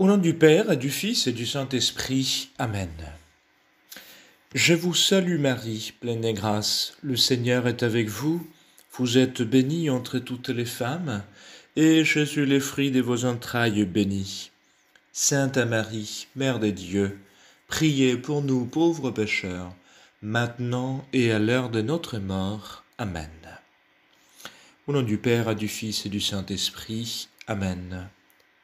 Au nom du Père et du Fils et du Saint-Esprit. Amen. Je vous salue Marie, pleine de grâce. Le Seigneur est avec vous. Vous êtes bénie entre toutes les femmes, et Jésus, le fruit de vos entrailles, béni. Sainte Marie, Mère de Dieu, priez pour nous pauvres pécheurs, maintenant et à l'heure de notre mort. Amen. Au nom du Père et du Fils et du Saint-Esprit. Amen.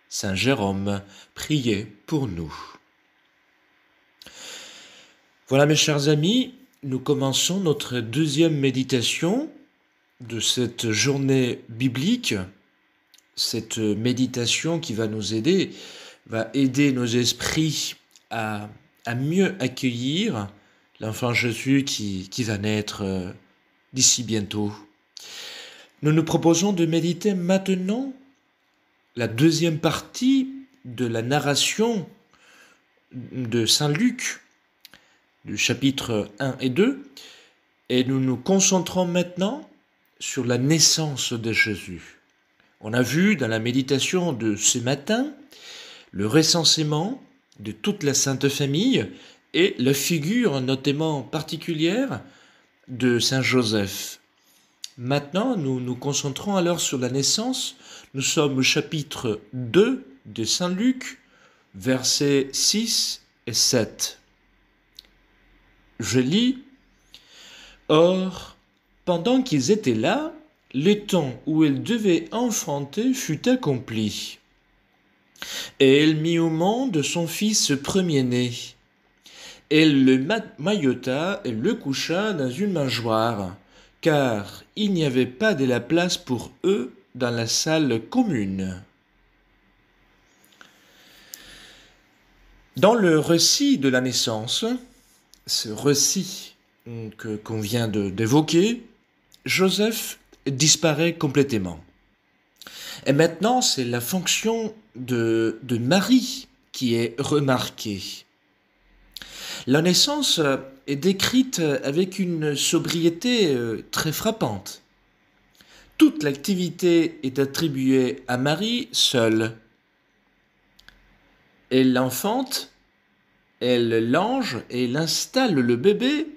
Saint Jérôme, priez pour nous. Voilà mes chers amis, nous commençons notre deuxième méditation de cette journée biblique. Cette méditation qui va nous aider, va aider nos esprits à, à mieux accueillir l'enfant Jésus qui, qui va naître euh, d'ici bientôt. Nous nous proposons de méditer maintenant la deuxième partie de la narration de Saint Luc, du chapitre 1 et 2, et nous nous concentrons maintenant sur la naissance de Jésus. On a vu dans la méditation de ce matin le recensement de toute la Sainte Famille et la figure notamment particulière de Saint Joseph. Maintenant, nous nous concentrons alors sur la naissance. Nous sommes au chapitre 2 de Saint Luc, versets 6 et 7. Je lis, Or, pendant qu'ils étaient là, le temps où elle devait enfanter fut accompli. Et elle mit au monde son fils premier-né. Elle le maillota et le coucha dans une mangeoire car il n'y avait pas de la place pour eux dans la salle commune. Dans le récit de la naissance, ce récit que, qu'on vient d'évoquer, Joseph disparaît complètement. Et maintenant, c'est la fonction de, de Marie qui est remarquée. La naissance euh, est décrite euh, avec une sobriété euh, très frappante. Toute l'activité est attribuée à Marie seule. Elle l'enfante, elle l'ange et l'installe le bébé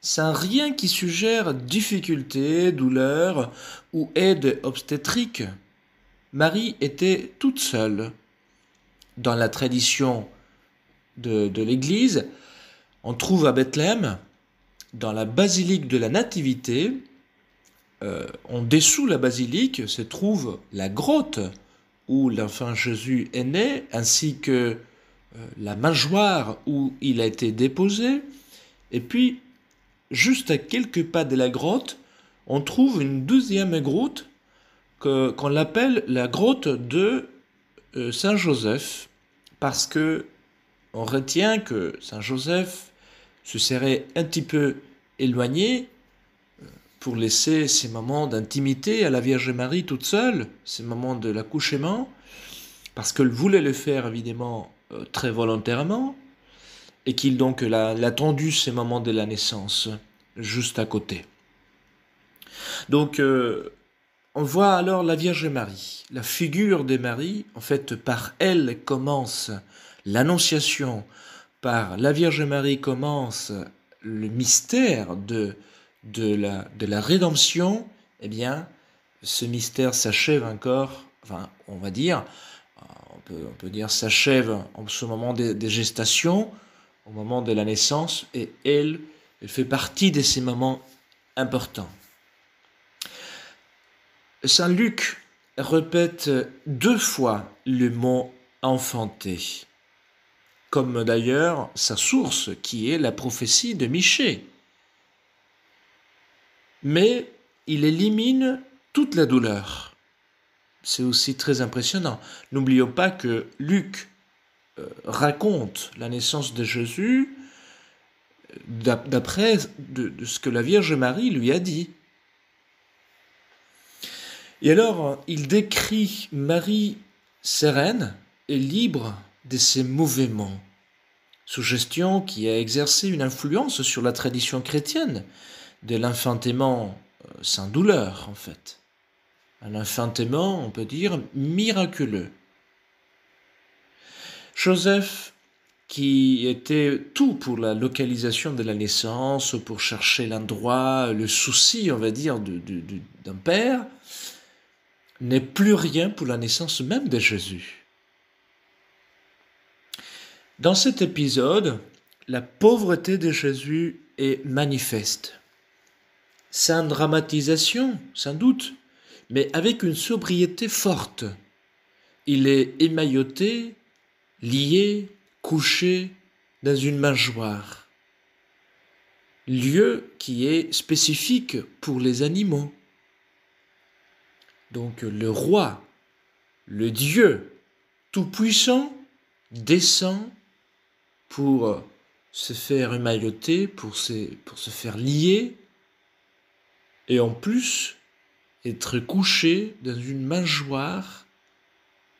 sans rien qui suggère difficulté, douleur ou aide obstétrique. Marie était toute seule. Dans la tradition de l'Église, on trouve à Bethléem, dans la basilique de la Nativité, on euh, en dessous la basilique se trouve la grotte où l'enfant Jésus est né, ainsi que euh, la mangeoire où il a été déposé. Et puis, juste à quelques pas de la grotte, on trouve une deuxième grotte qu'on appelle la grotte de euh, Saint Joseph, parce que on retient que Saint Joseph se serait un petit peu éloigné euh, pour laisser ces moments d'intimité à la Vierge Marie toute seule, ces moments de l'accouchement, parce qu'elle voulait le faire évidemment euh, très volontairement, et qu'il donc l'a tendu ces moments de la naissance juste à côté. Donc euh, on voit alors la Vierge Marie, la figure de Marie, en fait par elle commence l'annonciation par la Vierge Marie commence le mystère de, la, rédemption, eh bien, ce mystère s'achève encore, enfin, on va dire, on peut, dire s'achève en ce moment des, gestations, au moment de la naissance, et elle, elle fait partie de ces moments importants. Saint Luc répète deux fois le mot enfanté comme d'ailleurs sa source qui est la prophétie de Michée. Mais il élimine toute la douleur. C'est aussi très impressionnant. N'oublions pas que Luc euh, raconte la naissance de Jésus d'après ce que la Vierge Marie lui a dit. Et alors, il décrit Marie sereine et libre de ces mouvements. Suggestion qui a exercé une influence sur la tradition chrétienne de l'enfantement euh, sans douleur, en fait. Un enfantement, on peut dire, miraculeux. Joseph, qui était tout pour la localisation de la naissance, pour chercher l'endroit, le souci, on va dire, d'un père, n'est plus rien pour la naissance même de Jésus. Dans cet épisode, la pauvreté de Jésus est manifeste. Sans dramatisation, sans doute, mais avec une sobriété forte. Il est émailloté, lié, couché dans une mangeoire. Lieu qui est spécifique pour les animaux. Donc le roi, le Dieu tout-puissant, descend pour euh, se faire émailloter, pour se, faire lier, et en plus être couché dans une mangeoire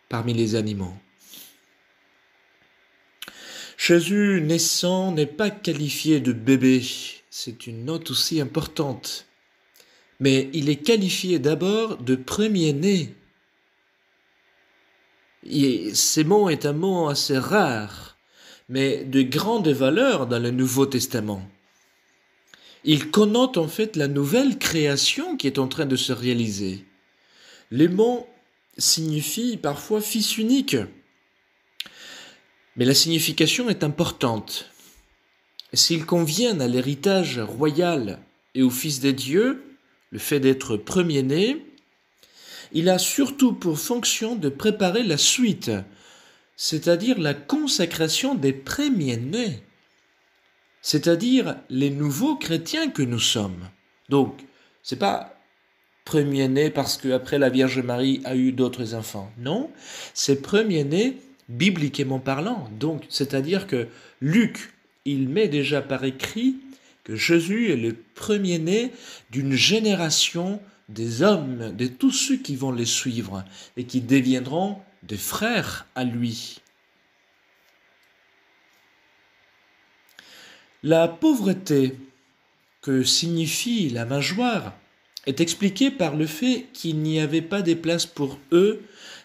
parmi les animaux. Jésus naissant n'est pas qualifié de bébé, c'est une note aussi importante, mais il est qualifié d'abord de premier-né. Et ce mot est un mot assez rare mais de grande valeur dans le Nouveau Testament. Il connote en fait la nouvelle création qui est en train de se réaliser. Les mots signifient parfois fils unique. Mais la signification est importante. S'il convient à l'héritage royal et au Fils des dieux, le fait d'être premier-né, il a surtout pour fonction de préparer la suite c'est-à-dire la consécration des premiers-nés, c'est-à-dire les nouveaux chrétiens que nous sommes. Donc, c'est pas premier-né parce qu'après la Vierge Marie a eu d'autres enfants. Non, c'est premier-né bibliquement parlant. Donc, c'est-à-dire que Luc, il met déjà par écrit que Jésus est le premier-né d'une génération des hommes, de tous ceux qui vont les suivre et qui deviendront des frères à lui. La pauvreté que signifie la mangeoire est expliquée par le fait qu'il n'y avait pas de place pour eux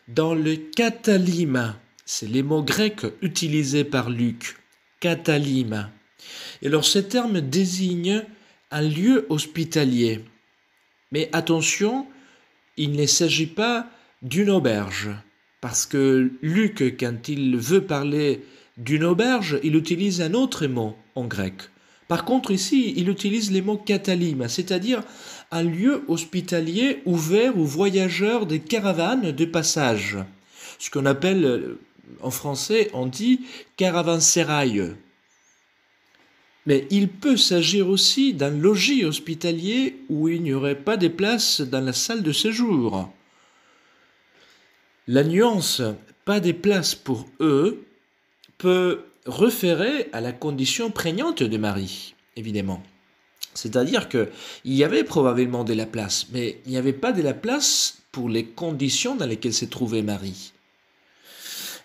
dans le catalyme. C'est les mots grecs utilisés par Luc. Catalima. Et alors ce terme désigne un lieu hospitalier. Mais attention, il ne s'agit pas d'une auberge. Parce que Luc, quand il veut parler d'une auberge, il utilise un autre mot en grec. Par contre, ici, il utilise les mots catalyme, c'est-à-dire un lieu hospitalier ouvert aux voyageurs des caravanes de passage. Ce qu'on appelle, euh, en français, on dit caravansérail. Mais il peut s'agir aussi d'un logis hospitalier où il n'y aurait pas de place dans la salle de séjour. La nuance pas des places pour eux peut référer à la condition prégnante de Marie, évidemment. C'est-à-dire qu'il y avait probablement de la place, mais il n'y avait pas de la place pour les conditions dans lesquelles s'est trouvait Marie.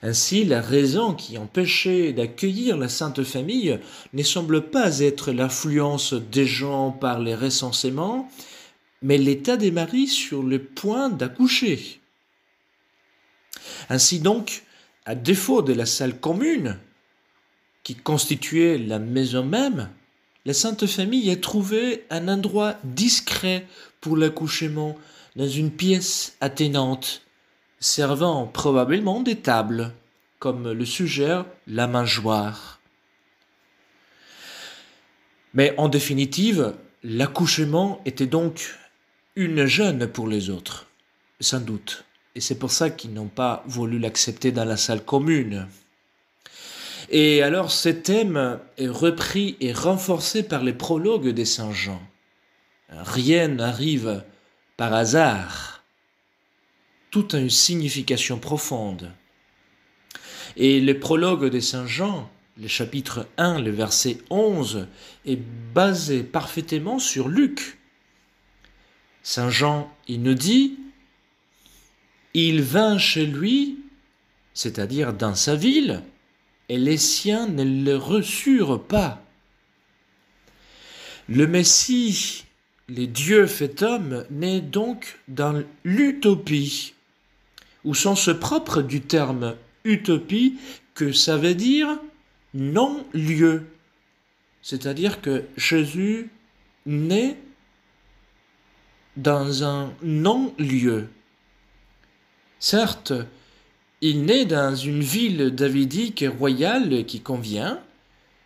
Ainsi, la raison qui empêchait d'accueillir la Sainte Famille ne semble pas être l'affluence des gens par les recensements, mais l'état des maris sur le point d'accoucher. Ainsi donc, à défaut de la salle commune, qui constituait la maison même, la Sainte Famille a trouvé un endroit discret pour l'accouchement dans une pièce attenante, servant probablement des tables, comme le suggère la mangeoire. Mais en définitive, l'accouchement était donc une jeune pour les autres, sans doute. Et c'est pour ça qu'ils n'ont pas voulu l'accepter dans la salle commune. Et alors ce thème est repris et renforcé par les prologues des Saint Jean. Rien n'arrive par hasard. Tout a une signification profonde. Et les prologues des Saint Jean, le chapitre 1, le verset 11, est basé parfaitement sur Luc. Saint Jean, il nous dit, il vint chez lui, c'est-à-dire dans sa ville, et les siens ne le reçurent pas. Le Messie, les dieux fait homme, naît donc dans l'utopie, au sens propre du terme utopie, que ça veut dire non-lieu. C'est-à-dire que Jésus naît dans un non-lieu. Certes, il naît dans une ville davidique royale qui convient,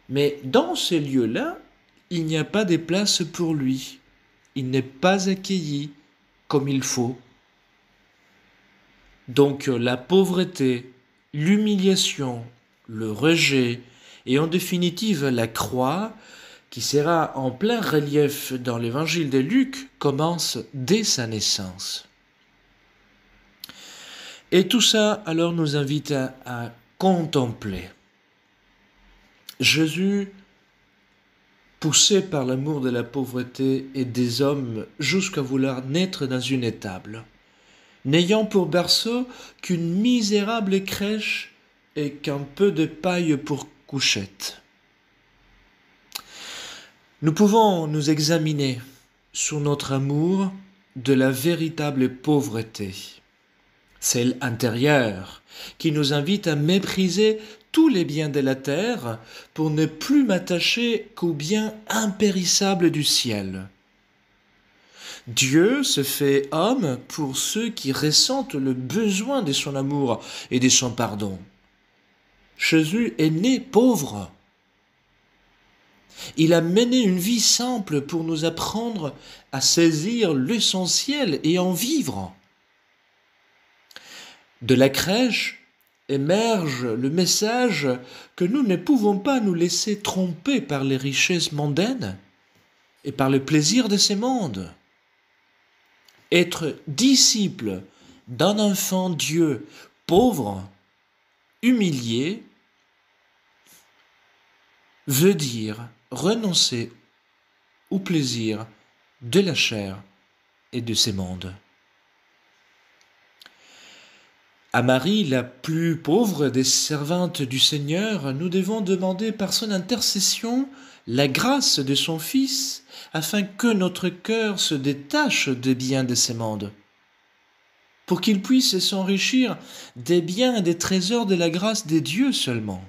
mais dans ces lieux-là, il n'y a pas de place pour lui. Il n'est pas accueilli comme il faut. Donc la pauvreté, l'humiliation, le rejet et en définitive la croix, qui sera en plein relief dans l'évangile de Luc, commence dès sa naissance. Et tout ça, alors, nous invite à, contempler. Jésus, poussé par l'amour de la pauvreté et des hommes jusqu'à vouloir naître dans une étable, n'ayant pour berceau qu'une misérable crèche et qu'un peu de paille pour couchette. Nous pouvons nous examiner sur notre amour de la véritable pauvreté celle intérieure, qui nous invite à mépriser tous les biens de la terre pour ne plus m'attacher qu'aux biens impérissables du ciel. Dieu se fait homme pour ceux qui ressentent le besoin de son amour et de son pardon. Jésus est né pauvre. Il a mené une vie simple pour nous apprendre à saisir l'essentiel et en vivre. De la crèche émerge le message que nous ne pouvons pas nous laisser tromper par les richesses mondaines et par le plaisir de ces mondes. Être disciple d'un enfant Dieu pauvre, humilié, veut dire renoncer au plaisir de la chair et de ces mondes. À Marie, la plus pauvre des servantes du Seigneur, nous devons demander par son intercession la grâce de son Fils, afin que notre cœur se détache des biens de ces mondes, pour qu'il puisse s'enrichir des biens et des trésors de la grâce des dieux seulement.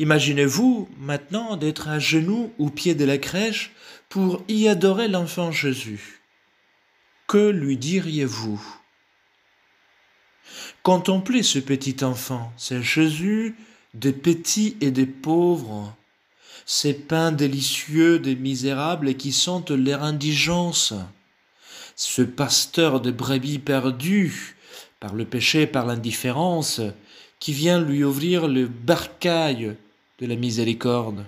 Imaginez-vous maintenant d'être à genoux au pied de la crèche pour y adorer l'enfant Jésus. Que lui diriez-vous Contemplez ce petit enfant, c'est Jésus des petits et des pauvres, ces pains délicieux des misérables qui sentent leur indigence, ce pasteur de brebis perdu par le péché, par l'indifférence, qui vient lui ouvrir le barcail de la miséricorde.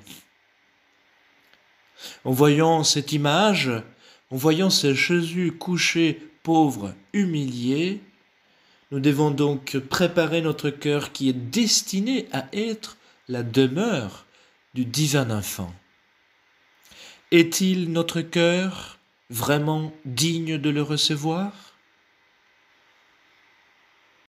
En voyant cette image, en voyant ce Jésus couché, pauvre, humilié, nous devons donc préparer notre cœur qui est destiné à être la demeure du divin enfant. Est-il notre cœur vraiment digne de le recevoir